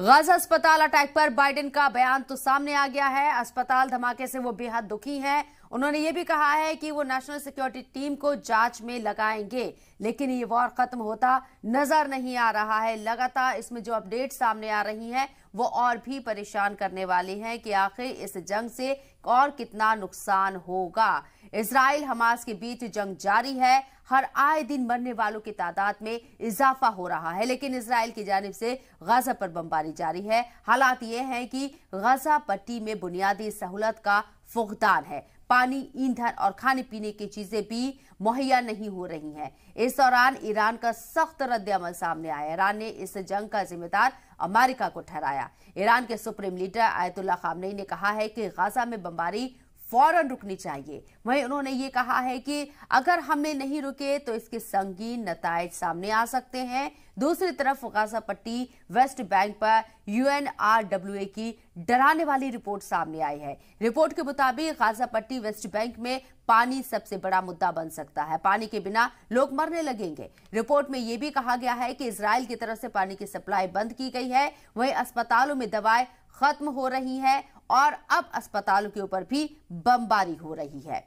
Gaza अस्पताल attack पर Biden का बयान तो सामने आ गया है अस्पताल धमाके से वो बेहद दुखी हैं उन्होंने ये भी कहा है कि वो नेशनल सिक्योरिटी टीम को जांच में लगाएंगे लेकिन ये वॉर खत्म होता नजर नहीं आ रहा है लगातार इसमें जो अपडेट सामने आ रही हैं वो और भी परेशान करने वाली हैं कि आखिर इस जंग से और कितना नुकसान होगा इसराइल हमास के बीच जंग जारी है हर आए दिन मरने वालों की तादाद में इजाफा हो रहा है लेकिन इसराइल की जानब से गजा पर बमबारी जारी है हालात ये है कि गजा पट्टी में बुनियादी सहूलत का फुकदान है पानी ईंधन और खाने पीने की चीजें भी मुहैया नहीं हो रही हैं इस दौरान ईरान का सख्त रद्द अमल सामने आया ईरान ने इस जंग का जिम्मेदार अमेरिका को ठहराया ईरान के सुप्रीम लीडर आयतुल्ला खामनई ने कहा है कि गाजा में बमबारी फौरन रुकनी चाहिए वहीं उन्होंने ये कहा है कि अगर हमने नहीं रुके तो इसके संगीन नतज सामने आ सकते हैं दूसरी तरफ फकासा पट्टी वेस्ट बैंक पर यूएनआरडब्ल्यूए की डराने वाली रिपोर्ट सामने आई है रिपोर्ट के मुताबिक गाजा पट्टी वेस्ट बैंक में पानी सबसे बड़ा मुद्दा बन सकता है पानी के बिना लोग मरने लगेंगे रिपोर्ट में यह भी कहा गया है कि इसराइल की तरफ से पानी की सप्लाई बंद की गई है वही अस्पतालों में दवाएं खत्म हो रही हैं और अब अस्पतालों के ऊपर भी बमबारी हो रही है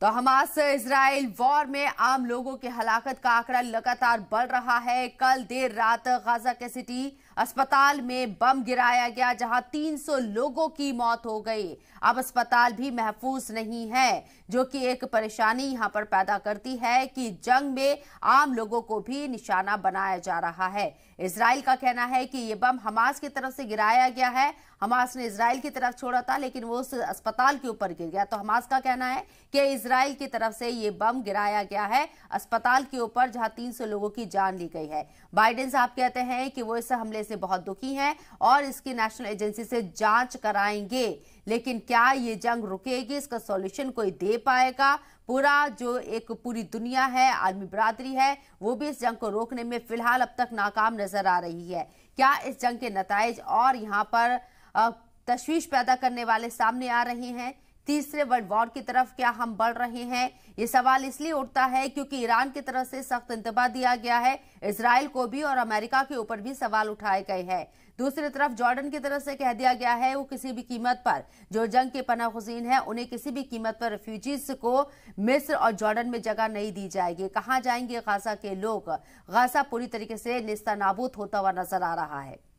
तो हमास इसराइल वॉर में आम लोगों की हलाकत का आंकड़ा लगातार बढ़ रहा है कल देर रात गाजा के सिटी अस्पताल में बम गिराया गया जहां 300 लोगों की मौत हो गई अब अस्पताल भी महफूज नहीं है जो कि एक परेशानी यहां पर पैदा करती है कि जंग में आम लोगों को भी निशाना बनाया जा रहा है इसराइल का कहना है कि ये बम हमास की तरफ से गिराया गया है हमास ने इसराइल की तरफ छोड़ा था लेकिन वो उस अस्पताल के ऊपर गिर गया तो हमास का कहना है कि इसराइल की तरफ से ये बम गिराया गया है अस्पताल के ऊपर जहां 300 लोगों की जान ली गई है बाइडेन साहब कहते हैं कि वो इस हमले फैसले से बहुत दुखी हैं और इसकी नेशनल एजेंसी से जांच कराएंगे लेकिन क्या ये जंग रुकेगी इसका सॉल्यूशन कोई दे पाएगा पूरा जो एक पूरी दुनिया है आर्मी बरादरी है वो भी इस जंग को रोकने में फिलहाल अब तक नाकाम नजर आ रही है क्या इस जंग के नतज और यहाँ पर तशवीश पैदा करने वाले सामने आ रहे हैं तीसरे वर्ल्ड वॉर की तरफ क्या हम बढ़ रहे हैं ये सवाल इसलिए उठता है क्योंकि ईरान की तरफ से सख्त इंतबाह दिया गया है इसराइल को भी और अमेरिका के ऊपर भी सवाल उठाए गए हैं दूसरी तरफ जॉर्डन की तरफ से कह दिया गया है वो किसी भी कीमत पर जो जंग के पना गुजीन है उन्हें किसी भी कीमत पर रेफ्यूजीज को मिस्र और जॉर्डन में जगह नहीं दी जाएगी कहाँ जाएंगे गाजा के लोग गाजा पूरी तरीके से निस्ता नाबूद होता हुआ नजर आ रहा है